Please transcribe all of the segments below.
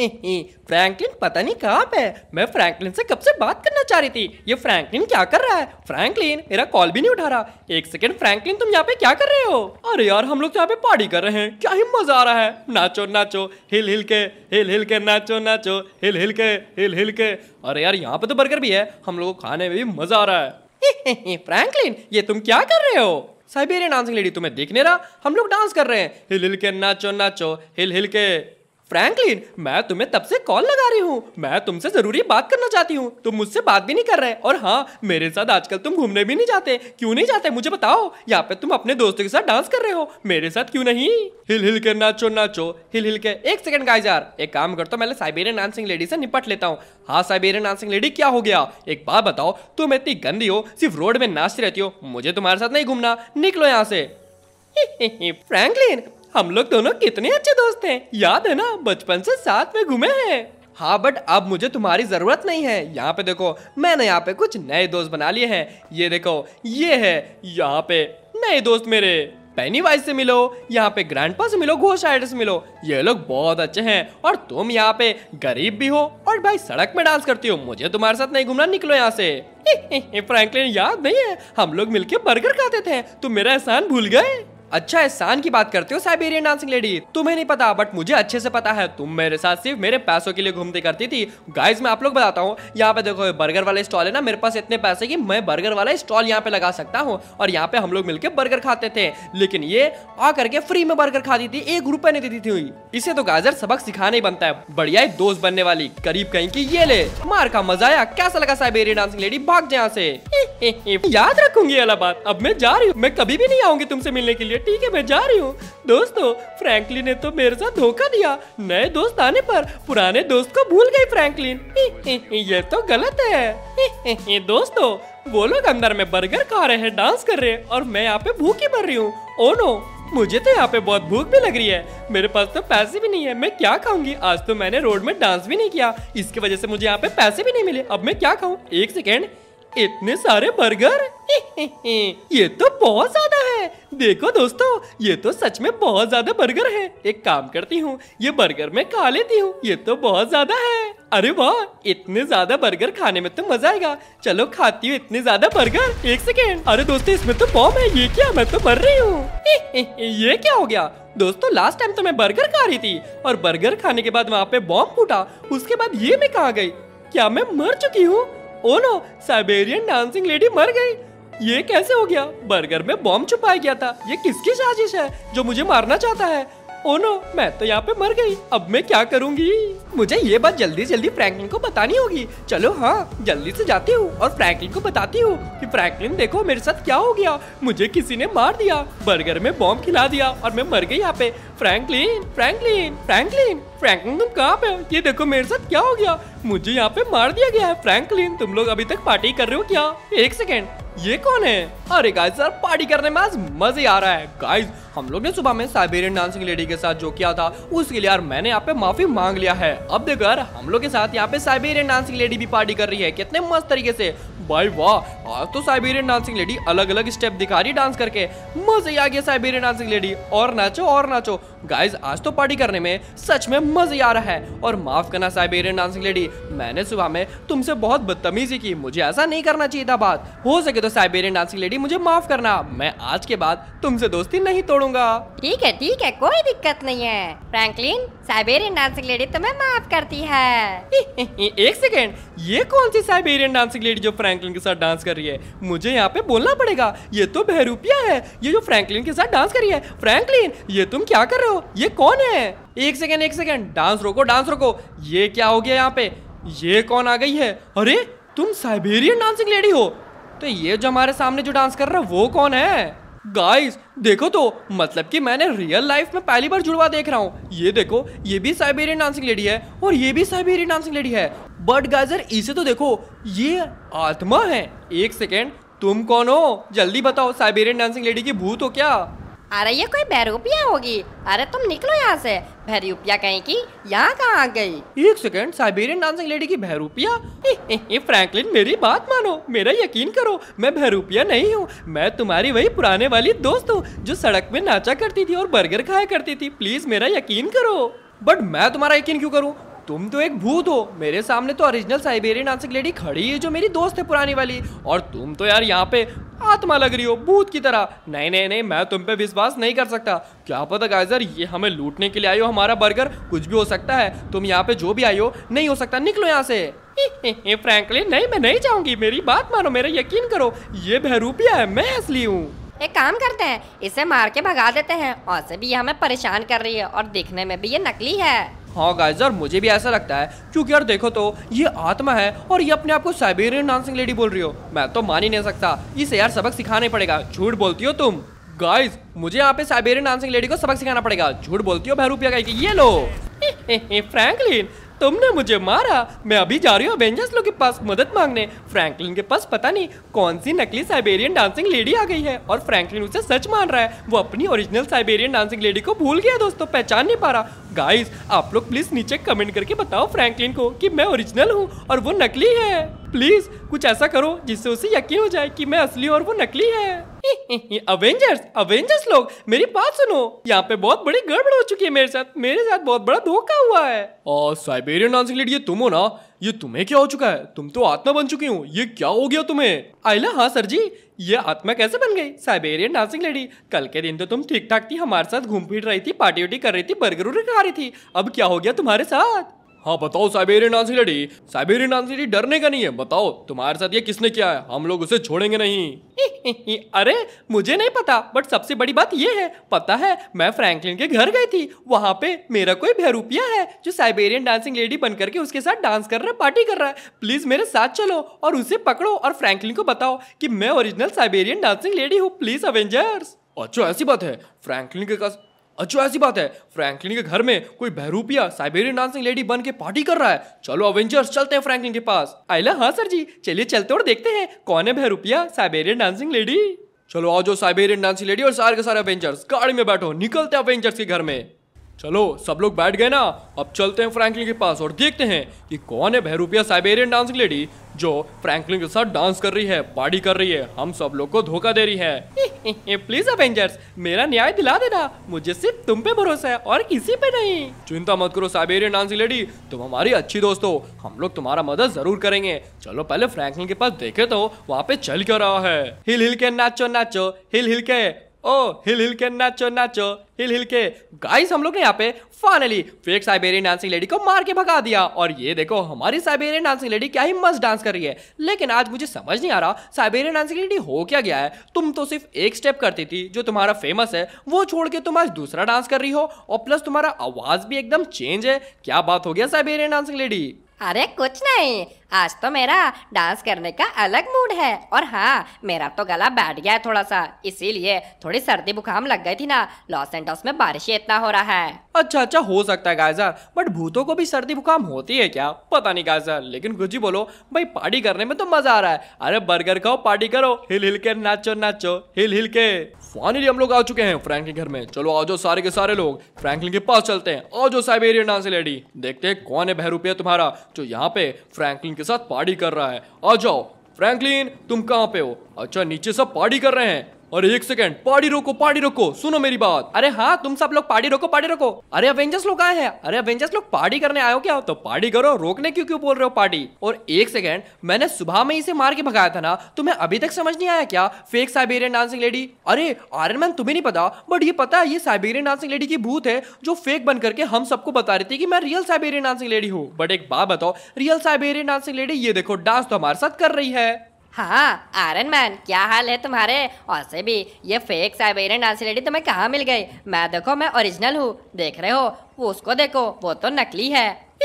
Franklin पता नहीं कहाँ पे मैं फ्रैंकलिन से कब से बात करना चाह रही थी ये फ्रैंकलिन क्या कर रहा है फ्रैंकलिन मेरा कॉल भी नहीं उठा रहा एक सेकंड फ्रैंकलिन तुम यहाँ पे क्या कर रहे हो अरे यार हम लोग तो यहाँ पे पार्टी कर रहे हैं क्या ही मजा आ रहा है नाचो नाचो हिल हिल के हिल हिल के नाचो नाचो हिल हिल के हिल हिल के अरे यार यहाँ पे तो बर्गर भी है हम लोग को खाने में भी मजा आ रहा है फ्रैंकलिन ये तुम क्या कर रहे हो साइबेरियन डांसिंग लेडी तुम्हें देखने रहा हम लोग डांस कर रहे हैं हिल हिल के नाचो नाचो हिल हिल के फ्रैंकलिन मैं तुम्हें तब से कॉल लगा रही हूँ मैं तुमसे जरूरी बात करना चाहती हूँ तुम मुझसे बात भी नहीं कर रहे और हाँ मेरे साथ आजकल तुम घूमने भी नहीं जाते क्यों नहीं जाते मुझे बताओ यहाँ पे तुम अपने दोस्तों के साथ डांस कर रहे हो मेरे साथ क्यों नहीं हिल हिल के नाचो नाचो हिल हिल के एक सेकंड गाइस यार एक काम करता तो हूँ मैं साइबेरियन डांसिंग लेडी से निपट लेता हूँ हाँ साइबेरियन डांसिंग लेडी क्या हो गया एक बात बताओ तुम इतनी गंदी हो सिर्फ रोड में नाचती रहती हो मुझे तुम्हारे साथ नहीं घूमना निकलो यहाँ से फ्रैंकलिन हम लोग दोनों कितने अच्छे दोस्त हैं याद है ना बचपन से साथ में घूमे हैं हाँ बट अब मुझे तुम्हारी ज़रूरत नहीं है यहाँ पे देखो मैंने यहाँ पे कुछ नए दोस्त बना लिए हैं ये देखो ये है यहाँ पे नए दोस्त मेरे पैनी वाइज से मिलो यहाँ पे ग्रैंड से मिलो घोष आइडर से मिलो ये लोग बहुत अच्छे हैं और तुम यहाँ पे गरीब भी हो और भाई सड़क में डांस करती हो मुझे तुम्हारे साथ नहीं घूमना निकलो यहाँ से फ्रैंकलिन याद नहीं है हम लोग मिलके बर्गर खाते थे तुम मेरा एहसान भूल गए अच्छा एहसान की बात करते हो साइबेरियन डांसिंग लेडी तुम्हें नहीं पता बट मुझे अच्छे से पता है तुम मेरे साथ सिर्फ मेरे पैसों के लिए घूमती करती थी गाइज मैं आप लोग बताता हूँ यहाँ पे देखो बर्गर वाला स्टॉल है ना मेरे पास इतने पैसे की मैं बर्गर वाला स्टॉल यहाँ पे लगा सकता हूँ और यहाँ पे हम लोग मिलकर बर्गर खाते थे लेकिन ये आकर के फ्री में बर्गर खाती थी एक रुपए नहीं देती थी इसे तो गाजर सबक सिखा ही बनता है बढ़िया दोस्त बनने वाली करीब कहीं की ये ले मार का मजा आया कैसा लगा साइबेरियन डांसिंग लेडी भाग जाए से याद रखूंगी अला बात अब मैं जा रही हूँ मैं कभी भी नहीं आऊंगी तुमसे मिलने के लिए ठीक है मैं जा रही हूँ दोस्तों फ्रैंकलिन ने तो मेरे साथ धोखा दिया नए दोस्त आने पर पुराने दोस्त को भूल गई फ्रैंकलिन ये तो गलत है दोस्तों वो लोग अंदर में बर्गर खा रहे हैं डांस कर रहे हैं और मैं यहाँ पे भूखी मर रही हूँ ओ नो मुझे तो यहाँ पे बहुत भूख भी लग रही है मेरे पास तो पैसे भी नहीं है मैं क्या खाऊंगी आज तो मैंने रोड में डांस भी नहीं किया इसकी वजह से मुझे यहाँ पे पैसे भी नहीं मिले अब मैं क्या खाऊँ एक सेकेंड इतने सारे बर्गर ये तो बहुत ज्यादा है देखो दोस्तों ये तो सच में बहुत ज्यादा बर्गर है एक काम करती हूँ ये बर्गर मैं खा लेती हूँ ये तो बहुत ज्यादा है अरे वाह इतने ज्यादा बर्गर खाने में तो मजा आएगा चलो खाती हूँ इतने ज्यादा बर्गर एक सेकेंड अरे दोस्तों इसमें तो बॉम्ब है ये क्या मैं तो मर रही हूँ ये क्या हो गया दोस्तों लास्ट टाइम तो मैं बर्गर खा रही थी और बर्गर खाने के बाद वहाँ पे बॉम्ब फूटा उसके बाद ये मैं कहा गई क्या मैं मर चुकी हूँ ओनो साइबेरियन डांसिंग लेडी मर गई ये कैसे हो गया बर्गर में बॉम्ब छुपाया गया था ये किसकी साजिश है जो मुझे मारना चाहता है ओ oh नो मैं तो यहाँ पे मर गई अब मैं क्या करूँगी मुझे ये बात जल्दी जल्दी फ्रैंकलिन को बतानी होगी चलो हाँ जल्दी से जाती हूँ और फ्रैंकलिन को बताती हूँ कि फ्रैंकलिन देखो मेरे साथ क्या हो गया मुझे किसी ने मार दिया बर्गर में बॉम्ब खिला दिया और मैं मर गई यहाँ पे फ्रैंकलिन फ्रैंकलिन फ्रैंकलिन फ्रैंकलिन तुम कहाँ पे ये देखो मेरे साथ क्या हो गया मुझे यहाँ पे मार दिया गया है फ्रैंकलिन तुम लोग अभी तक पार्टी कर रहे हो क्या एक सेकेंड ये कौन है अरे गाइस यार पार्टी करने में आज मजे आ रहा है गाइस हम लोग ने सुबह में साइबेरियन डांसिंग लेडी के साथ जो किया था उसके लिए यार मैंने यहाँ पे माफी मांग लिया है अब देखो यार हम लोग के साथ यहाँ पे साइबेरियन डांसिंग लेडी भी पार्टी कर रही है कितने मस्त तरीके से भाई वाह आज तो साइबेरियन डांसिंग लेडी अलग अलग स्टेप दिखा रही डांस करके मजे आ गया साइबेरियन डांसिंग लेडी और नाचो और नाचो गाइज आज तो पार्टी करने में सच में मजे आ रहा है और माफ करना साइबेरियन डांसिंग लेडी मैंने सुबह में तुमसे बहुत बदतमीजी की मुझे ऐसा नहीं करना चाहिए था बात हो सके तो साइबेरियन डांसिंग लेडी बेटी मुझे माफ करना मैं आज के बाद तुमसे दोस्ती नहीं तोड़ूंगा ठीक है ठीक है कोई दिक्कत नहीं है फ्रैंकलिन साइबेरियन डांसिंग लेडी तुम्हें माफ करती है एक सेकेंड ये कौन सी साइबेरियन डांसिंग लेडी जो फ्रैंकलिन के साथ डांस कर रही है मुझे यहाँ पे बोलना पड़ेगा ये तो बहरूपिया है ये जो फ्रैंकलिन के साथ डांस कर रही है फ्रैंकलिन ये तुम क्या कर रहे हो ये कौन है एक सेकेंड एक सेकेंड डांस रोको डांस रोको ये क्या हो गया यहाँ पे ये कौन आ गई है अरे तुम साइबेरियन डांसिंग लेडी हो तो ये जो हमारे सामने जो डांस कर रहा है वो कौन है गाइस देखो तो मतलब कि मैंने रियल लाइफ में पहली बार जुड़वा देख रहा हूँ ये देखो ये भी साइबेरियन डांसिंग लेडी है और ये भी साइबेरियन डांसिंग लेडी है बट गाइजर इसे तो देखो ये आत्मा है एक सेकेंड तुम कौन हो जल्दी बताओ साइबेरियन डांसिंग लेडी की भूत हो क्या अरे ये कोई बैरूपिया होगी अरे तुम निकलो यहाँ से भैरूपिया कहीं की यहाँ कहाँ आ गई एक सेकंड साइबेरियन डांसिंग लेडी की भैरूपिया फ्रैंकलिन मेरी बात मानो मेरा यकीन करो मैं भैरूपिया नहीं हूँ मैं तुम्हारी वही पुराने वाली दोस्त हूँ जो सड़क में नाचा करती थी और बर्गर खाया करती थी प्लीज मेरा यकीन करो बट मैं तुम्हारा यकीन क्यों करूँ तुम तो एक भूत हो मेरे सामने तो ओरिजिनल साइबेरियन आंसिक लेडी खड़ी है जो मेरी दोस्त है पुरानी वाली और तुम तो यार यहाँ पे आत्मा लग रही हो भूत की तरह नहीं नहीं नहीं मैं तुम पे विश्वास नहीं कर सकता क्या पता गाइजर ये हमें लूटने के लिए आई हो हमारा बर्गर कुछ भी हो सकता है तुम यहाँ पे जो भी आई हो नहीं हो सकता निकलो यहाँ से फ्रैंकलिन नहीं मैं नहीं जाऊंगी मेरी बात मानो मेरा यकीन करो ये बहरूपिया है मैं असली हूँ एक काम करते हैं इसे मार के भगा देते हैं और से भी हमें परेशान कर रही है और देखने में भी ये नकली है हाँ गाइज यार मुझे भी ऐसा लगता है क्योंकि यार देखो तो ये आत्मा है और ये अपने आप को साइबेरियन डांसिंग लेडी बोल रही हो मैं तो मान ही नहीं सकता इसे यार सबक सिखाना पड़ेगा झूठ बोलती हो तुम गाइज मुझे यहाँ पे साइबेरियन डांसिंग लेडी को सबक सिखाना पड़ेगा झूठ बोलती हो भैरूपिया की ये लो फ्रैंकलिन तुमने मुझे मारा मैं अभी जा रही हूँ अवेंजर्स लोग के पास मदद मांगने फ्रैंकलिन के पास पता नहीं कौन सी नकली साइबेरियन डांसिंग लेडी आ गई है और फ्रैंकलिन उसे सच मान रहा है वो अपनी ओरिजिनल साइबेरियन डांसिंग लेडी को भूल गया दोस्तों पहचान नहीं पा रहा गाइस आप लोग प्लीज नीचे कमेंट करके बताओ फ्रैंकलिन को कि मैं ओरिजिनल हूँ और वो नकली है प्लीज कुछ ऐसा करो जिससे उसे यकीन हो जाए कि मैं असली और वो नकली है अवेंजर्स अवेंजर्स लोग मेरी बात सुनो यहाँ पे बहुत बड़ी गड़बड़ हो चुकी है मेरे साथ मेरे साथ बहुत बड़ा धोखा हुआ है और साइबेरियन डांस के लिए तुम हो ना ये तुम्हें क्या हो चुका है तुम तो आत्मा बन चुकी हो ये क्या हो गया तुम्हें आइला हाँ सर जी ये आत्मा कैसे बन गई साइबेरियन डांसिंग लेडी कल के दिन तो तुम ठीक ठाक थी हमारे साथ घूम फिर रही थी पार्टी वार्टी कर रही थी बर्गर उर्गर खा रही थी अब क्या हो गया तुम्हारे साथ हाँ बताओ साइबेरियन आंसी लड़ी साइबेरियन आंसी लेडी डरने का नहीं है बताओ तुम्हारे साथ ये किसने किया है हम लोग उसे छोड़ेंगे नहीं अरे मुझे नहीं पता बट सबसे बड़ी बात ये है पता है मैं फ्रैंकलिन के घर गई थी वहाँ पे मेरा कोई भैरूपिया है जो साइबेरियन डांसिंग लेडी बन करके उसके साथ डांस कर रहा है पार्टी कर रहा है प्लीज मेरे साथ चलो और उसे पकड़ो और फ्रैंकलिन को बताओ कि मैं ओरिजिनल साइबेरियन डांसिंग लेडी हूँ प्लीज अवेंजर्स अच्छा ऐसी बात है फ्रैंकलिन के पास अच्छा ऐसी बात है फ्रैंकलिन के घर में कोई बहरूपिया साइबेरियन डांसिंग लेडी बन के पार्टी कर रहा है चलो अवेंजर्स चलते हैं फ्रैंकलिन के पास आइला हाँ सर जी चलिए चलते और देखते हैं कौन है बहरूपिया साइबेरियन डांसिंग लेडी चलो आज साइबेरियन डांसिंग लेडी और सारे के सारे अवेंजर्स गाड़ी में बैठो निकलते अवेंजर्स के घर में चलो सब लोग बैठ गए ना अब चलते हैं फ्रैंकलिन के पास और देखते हैं कि कौन है बहरूपिया साइबेरियन डांसिंग लेडी जो फ्रैंकलिन के साथ डांस कर रही है पार्टी कर रही है हम सब लोग को धोखा दे रही है प्लीज अवेंजर्स मेरा न्याय दिला देना मुझे सिर्फ तुम पे भरोसा है और किसी पे नहीं चिंता मत करो साइबेरियन डांसिंग लेडी तुम हमारी अच्छी दोस्त हो हम लोग तुम्हारा मदद जरूर करेंगे चलो पहले फ्रैंकलिन के पास देखे तो वहाँ पे चल क्या रहा है हिल हिल के नाचो नाचो हिल हिल के ओ हिल हिल के नाचो नाचो हिल हिल के गाइस हम लोग ने यहाँ पे finally fake Siberian dancing lady को मार के भगा दिया और ये देखो हमारी साइबेरियन डांसिंग लेडी क्या ही मस्त डांस कर रही है लेकिन आज मुझे समझ नहीं आ रहा साइबेरियन डांसिंग लेडी हो क्या गया है तुम तो सिर्फ एक स्टेप करती थी जो तुम्हारा फेमस है वो छोड़ के तुम आज दूसरा डांस कर रही हो और प्लस तुम्हारा आवाज भी एकदम चेंज है क्या बात हो गया साइबेरियन डांसिंग लेडी अरे कुछ नहीं आज तो मेरा डांस करने का अलग मूड है और हाँ मेरा तो गला बैठ गया है थोड़ा सा इसीलिए थोड़ी सर्दी बुखाम लग गई थी ना लॉस एंडोस में बारिश इतना हो रहा है अच्छा अच्छा हो सकता है गायजा बट भूतों को भी सर्दी बुखाम होती है क्या पता नहीं गायजा लेकिन कुछ बोलो भाई पार्टी करने में तो मजा आ रहा है अरे बर्गर खाओ पार्टी करो हिल हिल के नाचो नाचो हिल हिल के फाइनली हम लोग आ चुके हैं फ्रैंक के घर में चलो आ जाओ सारे के सारे लोग फ्रैंकलिन के पास चलते हैं आ जाओ साइबेरियन डांस लेडी देखते हैं कौन है बहरूपिया तुम्हारा जो यहाँ पे फ्रैंकलिन के साथ पार्टी कर रहा है आ जाओ फ्रैंकलिन तुम कहाँ पे हो अच्छा नीचे सब पार्टी कर रहे हैं अरे एक सेकंड पार्टी रोको पार्टी रोको सुनो मेरी बात अरे हाँ तुम सब लोग पार्टी रोको पार्टी रोको अरे अवेंजर्स लोग आए हैं अरे अवेंजर्स लोग पार्टी करने आयो क्या तो पार्टी करो रोकने क्यों क्यों बोल रहे हो पार्टी और एक सेकंड मैंने सुबह में इसे मार के भगाया था ना तुम्हें अभी तक समझ नहीं आया क्या फेक साइबेरियन डांसिंग लेडी अरे आयरन मैन तुम्हें नहीं पता बट ये पता है ये साइबेरियन डांसिंग लेडी की भूत है जो फेक बन करके हम सबको बता रही थी कि मैं रियल साइबेरियन डांसिंग लेडी हूँ बट एक बात बताओ रियल साइबेरियन डांसिंग लेडी ये देखो डांस तो हमारे साथ कर रही है हाँ आयरन मैन क्या हाल है तुम्हारे और से भी ये फेक साइबेरियन डांस लेडी तुम्हें कहाँ मिल गई मैं देखो मैं ओरिजिनल हूँ देख रहे हो उसको देखो वो तो नकली है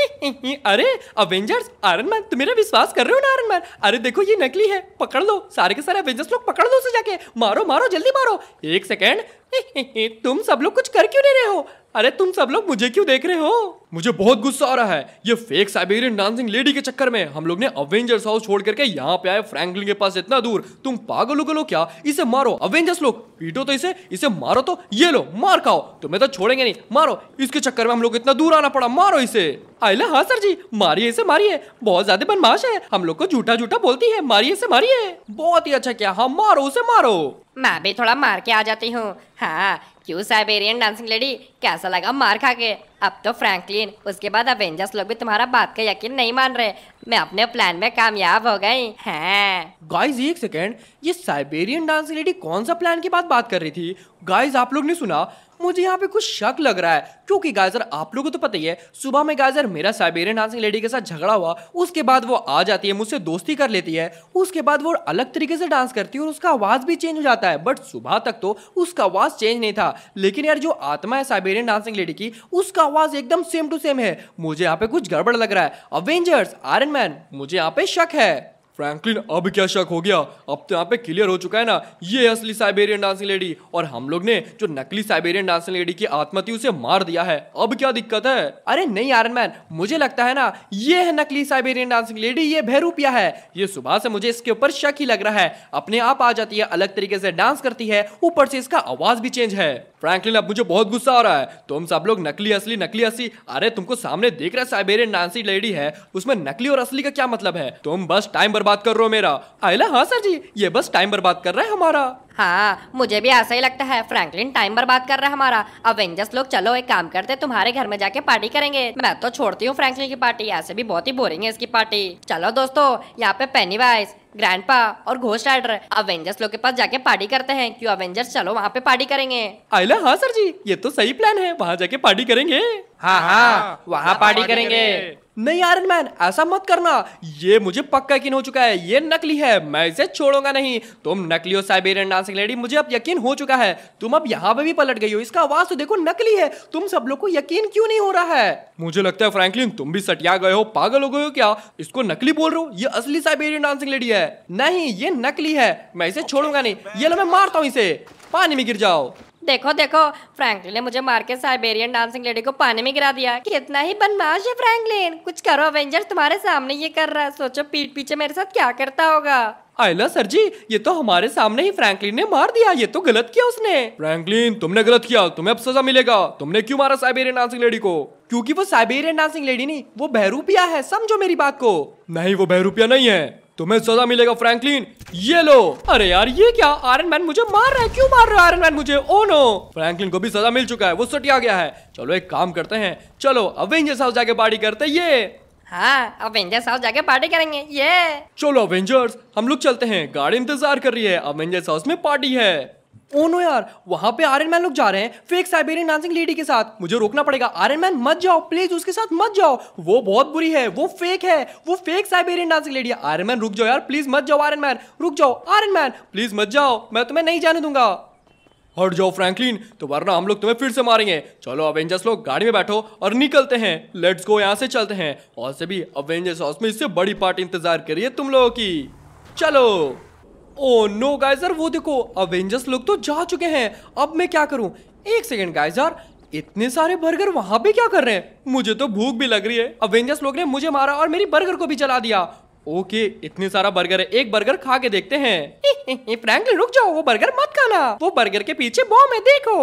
अरे अवेंजर्स आयरन मैन तुम मेरा विश्वास कर रहे हो ना आयरन मैन अरे देखो ये नकली है पकड़ लो सारे के सारे अवेंजर्स लोग पकड़ लो उसे जाके मारो मारो जल्दी मारो एक सेकेंड तुम सब लोग कुछ कर क्यों नहीं रहे हो अरे तुम सब लोग मुझे क्यों देख रहे हो मुझे बहुत गुस्सा आ रहा है ये फेक साइबेरियन डांसिंग लेडी के चक्कर में हम लोग ने अवेंजर्स हाउस छोड़ करके यहाँ पे आए फ्रैंकलिन के पास इतना दूर तुम पागल हो क्या इसे मारो अवेंजर्स लोग पीटो तो इसे इसे मारो तो ये लो मार खाओ तुम्हें तो छोड़ेंगे नहीं मारो इसके चक्कर में हम लोग इतना दूर आना पड़ा मारो इसे आइला हाँ सर जी मारिए इसे मारिए बहुत ज्यादा बनमाश है हम लोग को झूठा झूठा बोलती है मारिए इसे मारिए बहुत ही अच्छा क्या हाँ मारो उसे मारो मैं भी थोड़ा मार के आ जाती हूँ हाँ क्यों साइबेरियन डांसिंग लेडी कैसा लगा मार खा के अब तो फ्रैंकलिन उसके बाद अवेंजर्स लोग भी तुम्हारा बात का यकीन नहीं मान रहे मैं अपने प्लान में कामयाब हो गई हैं गाइस एक सेकेंड ये साइबेरियन डांसिंग लेडी कौन सा प्लान की बात बात कर रही थी गाइस आप लोग ने सुना मुझे यहाँ पे कुछ शक लग रहा है क्योंकि गाइजर आप लोगों को तो पता ही है सुबह में गाइजर मेरा साइबेरियन डांसिंग लेडी के साथ झगड़ा हुआ उसके बाद वो आ जाती है मुझसे दोस्ती कर लेती है उसके बाद वो अलग तरीके से डांस करती है और उसका आवाज भी चेंज हो जाता है बट सुबह तक तो उसका आवाज चेंज नहीं था लेकिन यार जो आत्मा है साइबेरियन डांसिंग लेडी की उसका आवाज एकदम सेम टू सेम है मुझे यहाँ पे कुछ गड़बड़ लग रहा है अवेंजर्स आयरन मैन मुझे यहाँ पे शक है फ्रैंकलिन अब क्या शक हो गया अब तो यहाँ पे क्लियर हो चुका है ना ये असली साइबेरियन डांसिंग लेडी और हम लोग ने जो नकली साइबेरियन डांसिंग लेडी की आत्मा थी उसे मार दिया है अब क्या दिक्कत है अरे नहीं आयरन मैन मुझे लगता है ना ये है नकली साइबेरियन डांसिंग लेडी ये भैरूपिया है ये सुबह से मुझे इसके ऊपर शक ही लग रहा है अपने आप आ जाती है अलग तरीके से डांस करती है ऊपर से इसका आवाज भी चेंज है फ्रैंकलिन अब मुझे बहुत गुस्सा आ रहा है तुम सब लोग नकली असली नकली असली अरे तुमको सामने देख रहा साइबेरियन डांसिंग लेडी है उसमें नकली और असली का क्या मतलब है तुम बस टाइम बर्बाद बर्बाद कर रहे हो मेरा आयला हाँ सर जी ये बस टाइम बर्बाद कर रहा है हमारा हाँ मुझे भी ऐसा ही लगता है फ्रैंकलिन टाइम बर्बाद कर रहा है हमारा अवेंजर्स लोग चलो एक काम करते तुम्हारे घर में जाके पार्टी करेंगे मैं तो छोड़ती हूँ फ्रैंकलिन की पार्टी ऐसे भी बहुत ही बोरिंग है इसकी पार्टी चलो दोस्तों यहाँ पे ग्रैंड ग्रैंडपा और घोस्ट राइडर अवेंजर्स लोग के पास जाके पार्टी करते हैं क्यों अवेंजर्स चलो वहाँ पे पार्टी करेंगे आयला हाँ सर जी ये तो सही प्लान है वहाँ जाके पार्टी करेंगे हाँ हाँ वहाँ पार्टी करेंगे नहीं आयरन मैन ऐसा मत करना ये मुझे पक्का यकीन हो चुका है ये नकली है मैं इसे छोड़ूंगा नहीं तुम नकली हो साइबेरियन डांसिंग लेडी मुझे अब यकीन हो चुका है तुम अब यहाँ पे भी पलट गई हो इसका आवाज तो देखो नकली है तुम सब लोग को यकीन क्यों नहीं हो रहा है मुझे लगता है फ्रैंकलिन तुम भी सटिया गए हो पागल हो गए हो क्या इसको नकली बोल रहे हो ये असली साइबेरियन डांसिंग लेडी है नहीं ये नकली है मैं इसे छोड़ूंगा नहीं ये लो मैं मारता हूँ इसे पानी में गिर जाओ देखो देखो फ्रैंकलिन ने मुझे मार के साइबेरियन डांसिंग लेडी को पानी में गिरा दिया कितना ही बनमाश है फ्रैंकलिन कुछ करो अवेंजर तुम्हारे सामने ये कर रहा है सोचो पीठ पीछे मेरे साथ क्या करता होगा आयला सर जी ये तो हमारे सामने ही फ्रैंकलिन ने मार दिया ये तो गलत किया उसने फ्रैंकलिन तुमने गलत किया तुम्हें अब सजा मिलेगा तुमने क्यों मारा साइबेरियन डांसिंग लेडी को क्योंकि वो साइबेरियन डांसिंग लेडी नहीं वो बहरूपिया है समझो मेरी बात को नहीं वो बहरूपिया नहीं है तुम्हें सजा मिलेगा फ्रैंकलिन ये लो अरे यार ये क्या आयरन मैन मुझे मार रहा है क्यों मार रहा है आयरन मैन मुझे ओ oh नो फ्रैंकलिन को भी सजा मिल चुका है वो सटिया गया है चलो एक काम करते हैं चलो अवेंजर्स हाउस जाके पार्टी करते ये अवेंजर्स हाउस जाके पार्टी करेंगे ये चलो अवेंजर्स हम लोग चलते हैं गाड़ी इंतजार कर रही है अवेंजर्स हाउस में पार्टी है ओ oh नो यार वहां पे आयरन मैन लोग जा रहे हैं फेक साइबेरियन डांसिंग लेडी के साथ मुझे रोकना पड़ेगा आयरन मैन मत जाओ प्लीज उसके साथ मत जाओ वो बहुत बुरी है वो फेक है वो फेक साइबेरियन डांसिंग लेडी है आयरन मैन रुक जाओ यार प्लीज मत जाओ आयरन मैन रुक जाओ आयरन मैन प्लीज मत जाओ मैं तुम्हें नहीं जाने दूंगा हट जाओ फ्रैंकलिन तो वरना हम लोग तुम्हें फिर से मारेंगे चलो अवेंजर्स लोग गाड़ी में बैठो और निकलते हैं लेट्स गो यहाँ से चलते हैं और से भी अवेंजर्स हाउस में इससे बड़ी पार्टी इंतजार करिए तुम लोगों की चलो ओ नो गाइस यार वो देखो अवेंजर्स लोग तो जा चुके हैं अब मैं क्या करूं एक सेकंड गाइस यार इतने सारे बर्गर वहां पे क्या कर रहे हैं मुझे तो भूख भी लग रही है अवेंजर्स लोग ने मुझे मारा और मेरी बर्गर को भी चला दिया ओके इतने सारा बर्गर है एक बर्गर खा के देखते हैं फ्रैंकलिन रुक जाओ वो बर्गर मत खाना वो बर्गर के पीछे बॉम्ब है देखो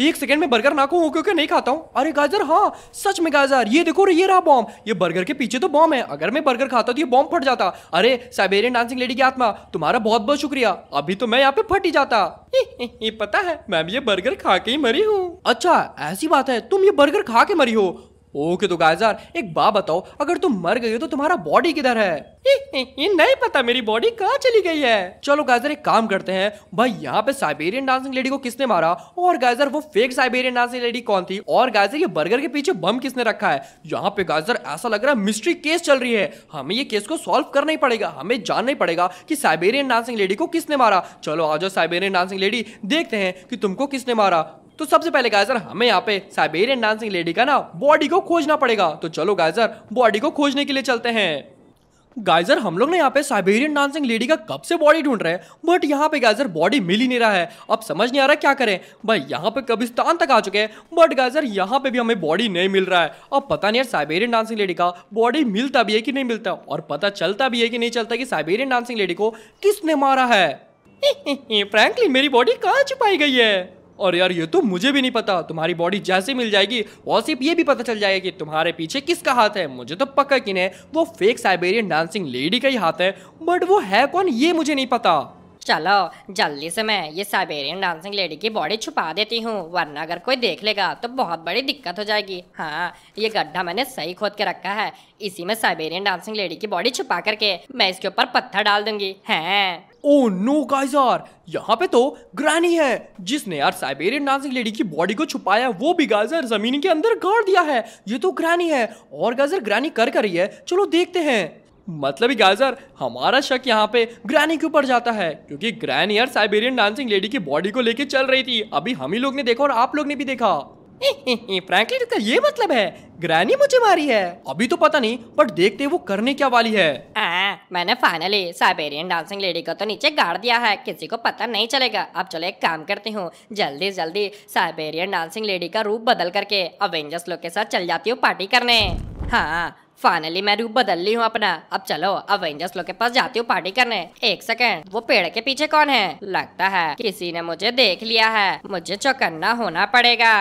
एक सेकंड में बर्गर ना होके होके नहीं खाता हूँ अरे गाजर हाँ सच में गाजर ये देखो ये रहा बॉम्ब ये बर्गर के पीछे तो बॉम्ब है अगर मैं बर्गर खाता तो ये बॉम्ब फट जाता अरे साइबेरियन डांसिंग लेडी की आत्मा तुम्हारा बहुत बहुत शुक्रिया अभी तो मैं यहाँ पे फट ही जाता ये पता है मैं ये बर्गर खा के ही मरी हूँ अच्छा ऐसी बात है तुम ये बर्गर खा के मरी हो ओके तो गायजार एक बात बताओ अगर तुम मर गई हो तो तुम्हारा बॉडी किधर है ये नहीं पता मेरी बॉडी कहाँ चली गई है चलो गायजर एक काम करते हैं भाई यहाँ पे साइबेरियन डांसिंग लेडी को किसने मारा और गायजर वो फेक साइबेरियन डांसिंग लेडी कौन थी और गायजर ये बर्गर के पीछे बम किसने रखा है यहाँ पे गायजर ऐसा लग रहा है मिस्ट्री केस चल रही है हमें ये केस को सॉल्व करना ही पड़ेगा हमें जानना ही पड़ेगा कि साइबेरियन डांसिंग लेडी को किसने मारा चलो आ जाओ साइबेरियन डांसिंग लेडी देखते हैं कि तुमको किसने मारा तो सबसे पहले गाइजर हमें यहाँ पे साइबेरियन डांसिंग लेडी का ना बॉडी को खोजना पड़ेगा तो चलो गाइजर बॉडी को खोजने के लिए चलते हैं गाइजर हम लोग ने यहाँ पे साइबेरियन डांसिंग लेडी का कब से बॉडी ढूंढ रहे हैं बट यहाँ पे गाइजर बॉडी मिल ही नहीं रहा है अब समझ नहीं आ रहा क्या करें भाई यहाँ पे कब्रिस्तान तक आ चुके हैं बट गाइजर यहाँ पे भी हमें बॉडी नहीं मिल रहा है अब पता नहीं यार साइबेरियन डांसिंग लेडी का बॉडी मिलता भी है कि नहीं मिलता और पता चलता भी है कि नहीं चलता कि साइबेरियन डांसिंग लेडी को किसने मारा है फ्रैंकली मेरी बॉडी कहाँ छुपाई गई है और यार ये तो मुझे भी नहीं पता तुम्हारी बॉडी जैसे मिल जाएगी और सिर्फ ये भी पता चल जाएगा कि तुम्हारे पीछे किसका हाथ है मुझे तो पक्का कि नहीं वो फेक साइबेरियन डांसिंग लेडी का ही हाथ है बट वो है कौन ये मुझे नहीं पता चलो जल्दी से मैं ये साइबेरियन डांसिंग लेडी की बॉडी छुपा देती हूँ वरना अगर कोई देख लेगा तो बहुत बड़ी दिक्कत हो जाएगी हाँ ये गड्ढा मैंने सही खोद के रखा है इसी में साइबेरियन डांसिंग लेडी की बॉडी छुपा करके मैं इसके ऊपर पत्थर डाल दूंगी हैं ओ नो गाइस यहाँ पे तो ग्रैनी है जिसने यार साइबेरियन डांसिंग लेडी की बॉडी को छुपाया वो भी गाजर जमीन के अंदर गाड़ दिया है ये तो ग्रानी है और गाजर ग्रानी कर कर रही है चलो देखते हैं मतलब गाजर हमारा शक यहाँ पे ग्रैनी के ऊपर जाता है क्योंकि ग्रैनी यार साइबेरियन डांसिंग लेडी की बॉडी को लेके चल रही थी अभी हम ही लोग ने देखा और आप लोग ने भी देखा फ्रैंकलिन का ये मतलब है ग्रैनी मुझे मारी है अभी तो पता नहीं बट देखते वो करने क्या वाली है आ, मैंने फाइनली साइबेरियन डांसिंग लेडी को तो नीचे गाड़ दिया है किसी को पता नहीं चलेगा अब चलो एक काम करती हूँ जल्दी जल्दी साइबेरियन डांसिंग लेडी का रूप बदल करके अवेंजर्स लोग के साथ चल जाती हूँ पार्टी करने हाँ फाइनली मैं रूप बदल ली हूँ अपना अब चलो अवेंजर्स लोग के पास जाती हूँ पार्टी करने एक सेकेंड वो पेड़ के पीछे कौन है लगता है किसी ने मुझे देख लिया है मुझे चौकन्ना होना पड़ेगा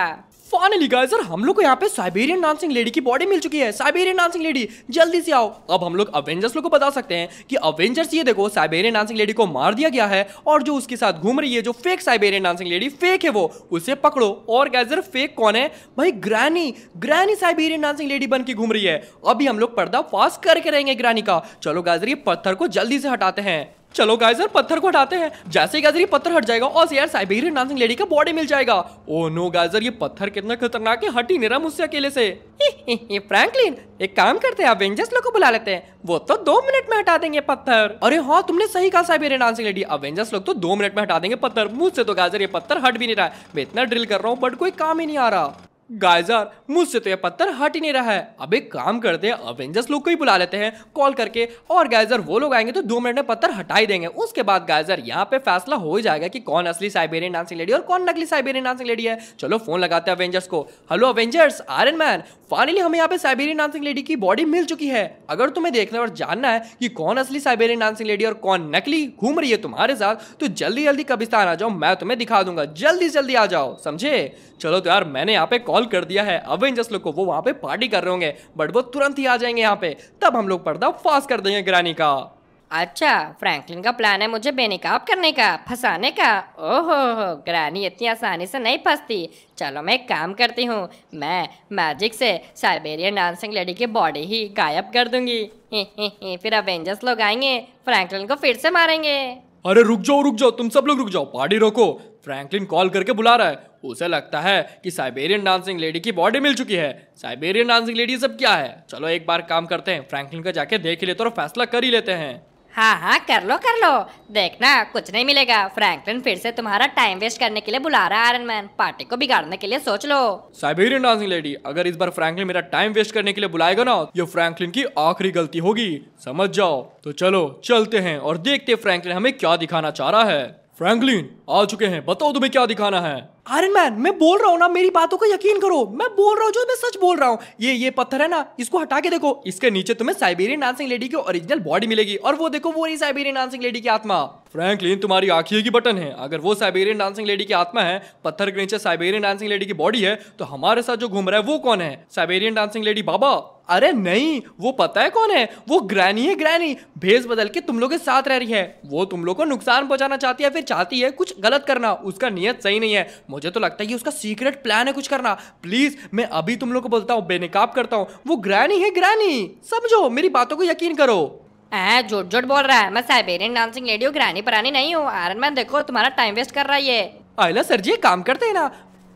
फाइनली गाइस सर हम लोग को यहाँ पे साइबेरियन डांसिंग लेडी की बॉडी मिल चुकी है साइबेरियन डांसिंग लेडी जल्दी से आओ अब हम लोग अवेंजर्स लोग को बता सकते हैं कि अवेंजर्स ये देखो साइबेरियन डांसिंग लेडी को मार दिया गया है और जो उसके साथ घूम रही है जो fake Siberian dancing lady fake है वो उसे पकड़ो और गाइस फेक कौन है भाई granny granny Siberian dancing lady बन के घूम रही है अभी हम लोग पर्दा फास्ट करके रहेंगे ग्रैनी का चलो गाइस ये पत्थर को जल्दी से हटाते हैं चलो गाइस यार पत्थर को हटाते हैं जैसे गाइस ये पत्थर हट जाएगा और यार साइबेरियन डांसिंग लेडी का बॉडी मिल जाएगा ओ नो गाइस ये पत्थर कितना खतरनाक है हट ही नहीं रहा मुझसे अकेले से फ्रैंकलिन एक काम करते हैं अवेंजर्स लोग को बुला लेते हैं वो तो दो मिनट में हटा देंगे पत्थर अरे हाँ तुमने सही कहा साइबेरियन डांसिंग लेडी अवेंजर्स लोग तो दो मिनट में हटा देंगे पत्थर मुझसे तो गाजर ये पत्थर हट भी नहीं रहा है मैं इतना ड्रिल कर रहा हूँ बट कोई काम ही नहीं आ रहा गाइजर मुझसे तो यह पत्थर हट ही नहीं रहा है अब एक काम करते हैं अवेंजर्स लोग को ही बुला लेते हैं कॉल करके और गाइजर वो लोग आएंगे तो दो मिनट में पत्थर हटा ही देंगे उसके बाद गाइजर यहाँ पे फैसला हो जाएगा कि कौन असली साइबेरियन डांसिंग लेडी और कौन नकली साइबेरियन डांसिंग लेडी है चलो फोन लगाते हैं अवेंजर्स को hello Avengers Iron Man finally हमें यहाँ पे साइबेरियन डांसिंग लेडी की बॉडी मिल चुकी है अगर तुम्हें देखना और जानना है कि कौन असली साइबेरियन डांसिंग लेडी और कौन नकली घूम रही है तुम्हारे साथ तो जल्दी जल्दी कबिस्तान आ जाओ मैं तुम्हें दिखा दूंगा जल्दी जल्दी आ जाओ समझे चलो तो यार मैंने यहाँ पे कॉल कर दिया है अवेंजर्स लोग को वो वहाँ पे पार्टी कर रहे होंगे बट वो तुरंत ही आ जाएंगे यहाँ पे तब हम लोग पर्दा फास्ट कर देंगे ग्रानी का अच्छा फ्रैंकलिन का प्लान है मुझे बेनिकाब करने का फंसाने का ओहो हो ग्रानी इतनी आसानी से नहीं फंसती चलो मैं एक काम करती हूँ मैं मैजिक से साइबेरियन डांसिंग लेडी की बॉडी ही गायब कर दूंगी ही ही ही फिर अवेंजर्स लोग आएंगे फ्रैंकलिन को फिर से मारेंगे अरे रुक जाओ रुक जाओ तुम सब लोग रुक जाओ पार्टी रोको फ्रैंकलिन कॉल करके बुला रहा है उसे लगता है कि साइबेरियन डांसिंग लेडी की बॉडी मिल चुकी है साइबेरियन डांसिंग लेडी सब क्या है चलो एक बार काम करते हैं फ्रैंकलिन का जाके देख लेते और फैसला कर ही लेते हैं हाँ हाँ कर लो कर लो देखना कुछ नहीं मिलेगा फ्रैंकलिन फिर से तुम्हारा टाइम वेस्ट करने के लिए बुला रहा है आयरन मैन पार्टी को बिगाड़ने के लिए सोच लो साइबेरियन डांसिंग लेडी अगर इस बार फ्रैंकलिन मेरा टाइम वेस्ट करने के लिए बुलाएगा ना ये फ्रैंकलिन की आखिरी गलती होगी समझ जाओ तो चलो चलते हैं और देखते फ्रैंकलिन हमें क्या दिखाना चाह रहा है फ्रैंकलिन आ चुके हैं बताओ तुम्हें क्या दिखाना है आयरन मैन मैं बोल रहा हूँ ना मेरी बातों को यकीन करो मैं बोल रहा हूँ जो मैं सच बोल रहा हूँ ये ये पत्थर है ना इसको हटा के देखो इसके नीचे तुम्हें साइबेरियन डांसिंग लेडी की ओरिजिनल बॉडी मिलेगी और वो देखो वो रही साइबेरियन डांसिंग लेडी की आत्मा फ्रैंकलिन तुम्हारी आंखें की बटन है अगर वो साइबेरियन डांसिंग लेडी की आत्मा है पत्थर के नीचे साइबेरियन डांसिंग लेडी की बॉडी है तो हमारे साथ जो घूम रहा है वो कौन है साइबेरियन डांसिंग लेडी बाबा अरे नहीं वो पता है कौन है वो ग्रैनी है ग्रैनी भेज बदल के तुम लोग के साथ रह रही है वो तुम लोग को नुकसान पहुंचाना चाहती है फिर चाहती है कुछ गलत करना उसका नियत सही नहीं है मुझे तो लगता है कि उसका सीक्रेट प्लान है कुछ करना प्लीज मैं अभी तुम लोग को बोलता हूँ बेनकाब करता हूँ वो ग्रैनी है ग्रैनी समझो मेरी बातों को यकीन करो जोट जोट बोल रहा है मैं साइबेरियन डांसिंग लेडी हूँ ग्रैनी पुरानी नहीं हूँ आयरन मैन देखो तुम्हारा टाइम वेस्ट कर रहा है आयला सर जी काम करते हैं ना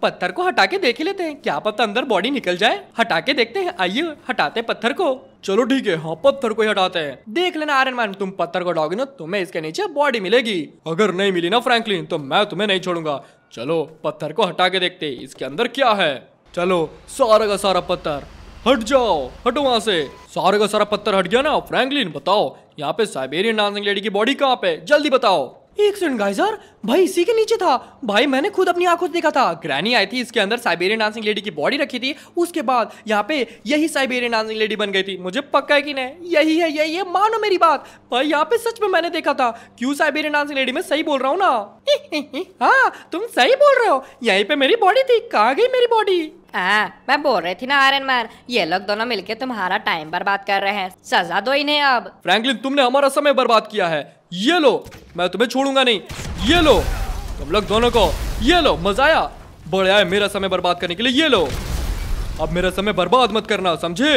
पत्थर को हटा के देख ही लेते हैं क्या पता अंदर बॉडी निकल जाए हटा के देखते हैं आइए हटाते पत्थर को चलो ठीक है हाँ पत्थर को ही हटाते हैं देख लेना आयरन मैन तुम पत्थर को हटाओगे ना तुम्हें इसके नीचे बॉडी मिलेगी अगर नहीं मिली ना फ्रैंकलिन तो मैं तुम्हें नहीं छोड़ूंगा चलो पत्थर को हटा के देखते इसके अंदर क्या है चलो सारा का सारा पत्थर हट जाओ हटो वहां से सारा का सारा पत्थर हट गया ना फ्रैंकलिन बताओ यहाँ पे साइबेरियन डांसिंग लेडी की बॉडी कहाँ पे जल्दी बताओ एक सेकंड गाइस यार भाई इसी के नीचे था भाई मैंने खुद अपनी आंखों से देखा था ग्रैनी आई थी इसके अंदर साइबेरियन डांसिंग लेडी की बॉडी रखी थी उसके बाद यहाँ पे यही साइबेरियन डांसिंग लेडी बन गई थी मुझे पक्का है कि नहीं यही है यही है मानो मेरी बात भाई यहाँ पे सच में मैंने देखा था क्यों साइबेरियन डांसिंग लेडी में सही बोल रहा हूँ ना हाँ तुम सही बोल रहे हो यही पे मेरी बॉडी थी कहा गई मेरी बॉडी आ, हाँ, मैं बोल रही थी ना आयरन मैन ये लोग दोनों मिलके तुम्हारा टाइम बर्बाद कर रहे हैं सजा दो इन्हें अब फ्रैंकलिन तुमने हमारा समय बर्बाद किया है ये लो मैं तुम्हें छोड़ूंगा नहीं ये लो तुम लोग दोनों को ये लो मजा आया बढ़िया है मेरा समय बर्बाद करने के लिए ये लो अब मेरा समय बर्बाद मत करना समझे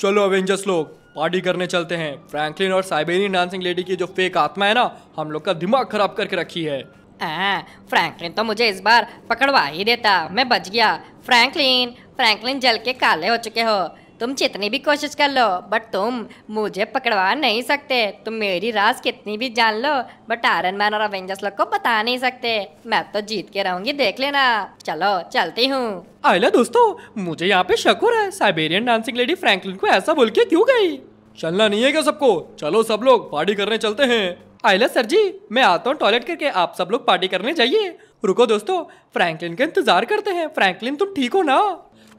चलो अवेंजर्स लोग पार्टी करने चलते हैं फ्रैंकलिन और साइबेरियन डांसिंग लेडी की जो फेक आत्मा है ना हम लोग का दिमाग खराब करके रखी है आ, फ्रैंकलिन तो मुझे इस बार पकड़वा ही देता मैं बच गया फ्रैंकलिन फ्रैंकलिन जल के काले हो चुके हो तुम जितनी भी कोशिश कर लो बट तुम मुझे पकड़वा नहीं सकते तुम मेरी राज कितनी भी जान लो बट आयरन मैन और अवेंजर्स लोग को बता नहीं सकते मैं तो जीत के रहूंगी देख लेना चलो चलती हूँ आयला दोस्तों मुझे यहाँ पे शक हो रहा है साइबेरियन डांसिंग लेडी फ्रैंकलिन को ऐसा बोल के क्यों गई चलना नहीं है क्या सबको चलो सब लोग पार्टी करने चलते हैं आयला सर जी मैं आता हूँ टॉयलेट करके आप सब लोग पार्टी करने जाइए रुको दोस्तों फ्रैंकलिन का इंतजार करते हैं फ्रैंकलिन तुम ठीक हो ना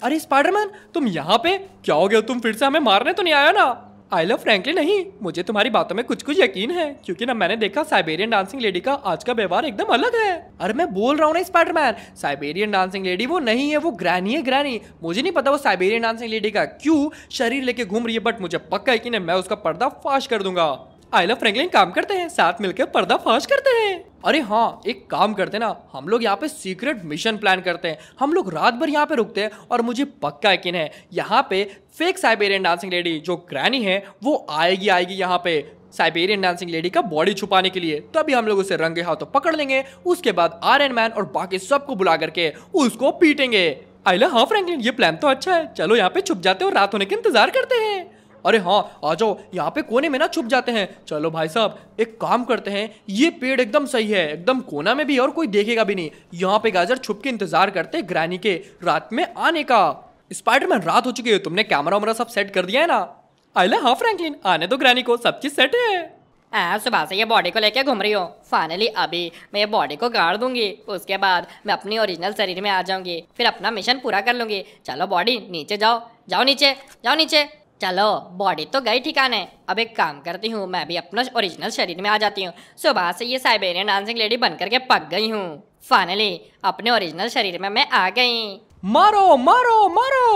अरे स्पाइडरमैन तुम यहाँ पे क्या हो गया तुम फिर से हमें मारने तो नहीं आया ना आई लव फ्रेंकली नहीं मुझे तुम्हारी बातों में कुछ कुछ यकीन है क्योंकि ना मैंने देखा साइबेरियन डांसिंग लेडी का आज का व्यवहार एकदम अलग है अरे मैं बोल रहा हूँ ना स्पाइडरमैन साइबेरियन डांसिंग लेडी वो नहीं है वो ग्रैनी है ग्रैनी मुझे नहीं पता वो साइबेरियन डांसिंग लेडी का क्यों शरीर लेके घूम रही है बट मुझे पक्का है कि मैं उसका पर्दा फाश कर दूंगा आइला फ्रैंकलिन काम करते हैं साथ मिलकर पर्दाफाश करते हैं अरे हाँ एक काम करते ना हम लोग यहाँ पे सीक्रेट मिशन प्लान करते हैं हम लोग रात भर यहाँ पे रुकते हैं और मुझे पक्का यकीन है यहाँ पे फेक साइबेरियन डांसिंग लेडी जो ग्रैनी है वो आएगी आएगी यहाँ पे साइबेरियन डांसिंग लेडी का बॉडी छुपाने के लिए तभी हम लोग उसे रंगे हाथों पकड़ लेंगे उसके बाद आयरन मैन और बाकी सबको बुला करके उसको पीटेंगे आइला हाँ फ्रेंकलिन ये प्लान तो अच्छा है चलो यहाँ पे छुप जाते और रात होने का इंतजार करते हैं अरे हाँ आ जाओ यहाँ पे कोने में ना छुप जाते हैं चलो भाई साहब एक काम करते हैं ये पेड़ एकदम सही है एकदम कोना में भी और कोई देखेगा भी नहीं यहाँ पे गाजर छुप के इंतजार करते ग्रैनी के रात में आने का स्पाइडरमैन रात हो चुकी है तुमने कैमरा वमरा सब सेट कर दिया है ना आई हाँ फ्रैंकलिन आने दो ग्रैनी को सब चीज सेट है सुबह से ये बॉडी को लेके घूम रही हूँ फाइनली अभी मैं ये बॉडी को गाड़ दूंगी उसके बाद मैं अपने ओरिजिनल शरीर में आ जाऊंगी फिर अपना मिशन पूरा कर लूंगी चलो बॉडी नीचे जाओ जाओ नीचे जाओ नीचे चलो बॉडी तो गई ठिकाने अब एक काम करती हूँ मैं भी अपना ओरिजिनल शरीर में आ जाती हूँ सुबह से ये साइबेरियन डांसिंग लेडी बनकर के पक गई हूँ फाइनली अपने ओरिजिनल शरीर में मैं आ गई मारो मारो मारो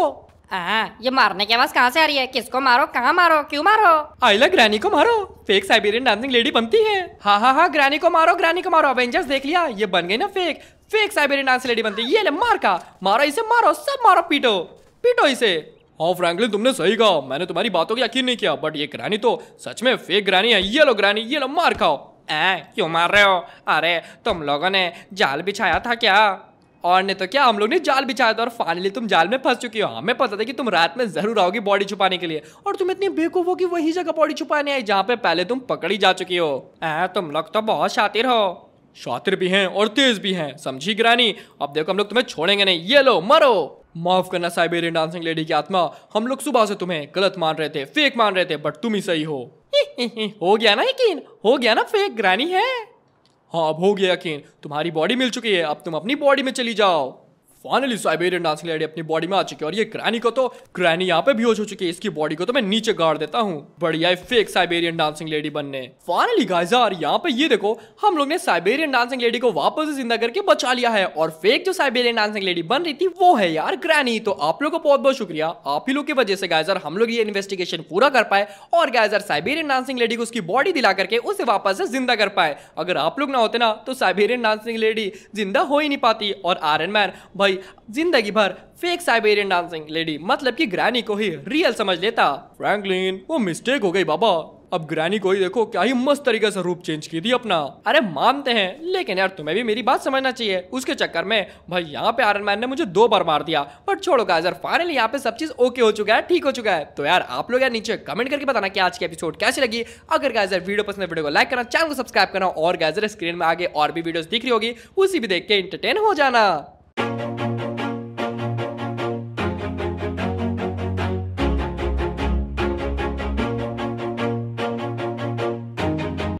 आ, हाँ, ये मारने की आवाज कहाँ से आ रही है किसको मारो कहाँ मारो क्यों मारो आइला ग्रैनी को मारो फेक साइबेरियन डांसिंग लेडी बनती है हाँ हाँ हाँ ग्रैनी को मारो ग्रैनी को मारो अवेंजर्स देख लिया ये बन गई ना fake fake Siberian dancing lady बनती है ये ले मार का मारो इसे मारो सब मारो पीटो पीटो इसे हाँ फ्रैंकलिन तुमने सही कहा मैंने तुम्हारी बातों की यकीन नहीं किया बट ये ग्रानी तो सच में फेक ग्रानी है ये लो ग्रानी ये लो मार खाओ ऐ क्यों मार रहे हो अरे तुम लोगों ने जाल बिछाया था क्या और नहीं तो क्या हम लोग ने जाल बिछाया था और फाइनली तुम जाल में फंस चुकी हो हमें पता था कि तुम रात में जरूर आओगी बॉडी छुपाने के लिए और तुम इतनी बेवकूफ हो कि वही जगह बॉडी छुपाने आई जहाँ पे पहले तुम पकड़ी जा चुकी हो ऐ तुम लोग तो बहुत शातिर हो शातिर भी हैं और तेज भी हैं समझी ग्रानी अब देखो हम लोग तुम्हें छोड़ेंगे नहीं ये लो मरो माफ करना साइबेरियन डांसिंग लेडी की आत्मा हम लोग सुबह से तुम्हें गलत मान रहे थे फेक मान रहे थे बट तुम ही सही हो हो गया ना यकीन हो गया ना फेक ग्रानी है हाँ अब हो गया यकीन तुम्हारी बॉडी मिल चुकी है अब तुम अपनी बॉडी में चली जाओ फाइनली साइबेरियन डांसिंग लेडी अपनी बॉडी में आ चुकी है और ये क्रैनी को तो क्रैनी यहाँ पे बेहोश हो चुकी है इसकी बॉडी को तो मैं नीचे गाड़ देता हूँ बढ़िया फेक साइबेरियन डांसिंग लेडी बनने फाइनली गाइस यहाँ पे ये देखो हम लोग ने साइबेरियन डांसिंग लेडी को वापस से जिंदा करके बचा लिया है और फेक जो साइबेरियन डांसिंग लेडी बन रही थी वो है यार क्रैनी तो आप लोग को बहुत बहुत शुक्रिया आप ही लोग की वजह से गाइजर हम लोग ये इन्वेस्टिगेशन पूरा कर पाए और गाइजर साइबेरियन डांसिंग लेडी को उसकी बॉडी दिला करके उसे वापस से जिंदा कर पाए अगर आप लोग ना होते ना तो साइबेरियन डांसिंग लेडी जिंदा हो ही नहीं पाती और आयरन मैन भाई मुंबई जिंदगी भर फेक साइबेरियन डांसिंग लेडी मतलब कि ग्रैनी को ही रियल समझ लेता फ्रैंकलिन वो मिस्टेक हो गई बाबा अब ग्रैनी को ही देखो क्या ही मस्त तरीके से रूप चेंज की थी अपना अरे मानते हैं लेकिन यार तुम्हें भी मेरी बात समझना चाहिए उसके चक्कर में भाई यहाँ पे आयरन मैन ने मुझे दो बार मार दिया बट छोड़ो गाइस यार फाइनली यहाँ पे सब चीज ओके हो चुका है ठीक हो चुका है तो यार आप लोग यार नीचे कमेंट करके बताना कि आज की एपिसोड कैसी लगी अगर गाइस यार वीडियो पसंद वीडियो को लाइक करना चैनल को सब्सक्राइब करना और गाइस यार स्क्रीन में आगे और भी वीडियो दिख रही होगी उसी भी देख के एंटरटेन हो जाना